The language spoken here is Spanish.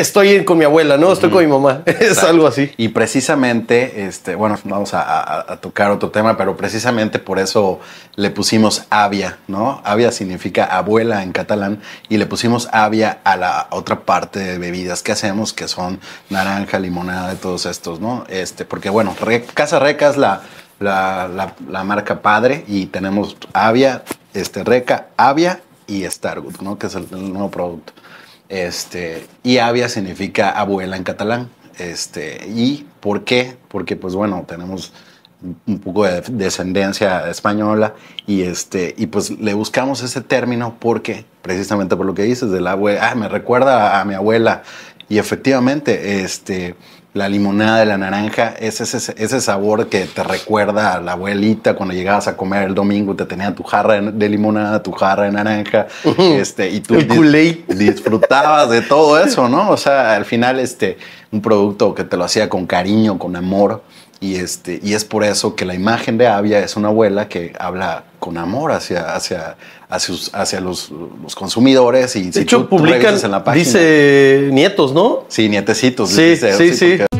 estoy con mi abuela, ¿no? Estoy con mi mamá. Es algo así. Y precisamente, este, bueno, vamos a, tocar otro tema, pero precisamente por eso le pusimos avia, ¿no? Avia significa abuela en catalán y le pusimos avia a la otra parte de bebidas que hacemos, que son naranja, limonada, y todos estos, ¿no? Este, porque bueno, Casa Reca es la, la, marca padre y tenemos avia, este, Reca, avia y Starwood, ¿no? Que es el nuevo producto. Este, y Avia significa abuela en catalán. Este, ¿Y por qué? Porque, pues bueno, tenemos un poco de descendencia española y, este, y pues le buscamos ese término porque, precisamente por lo que dices, del abuela, ah, me recuerda a mi abuela, y efectivamente, este, la limonada de la naranja es ese, sabor que te recuerda a la abuelita cuando llegabas a comer el domingo, te tenía tu jarra de limonada, tu jarra de naranja, este, y tú disfrutabas de todo eso, ¿no? O sea, al final, este, un producto que te lo hacía con cariño, con amor y, este, y es por eso que la imagen de Avia es una abuela que habla con amor hacia, hacia, los, los, consumidores. Y si publican, en la página, dice nietos, ¿no? Sí, nietecitos. sí, sí. sí.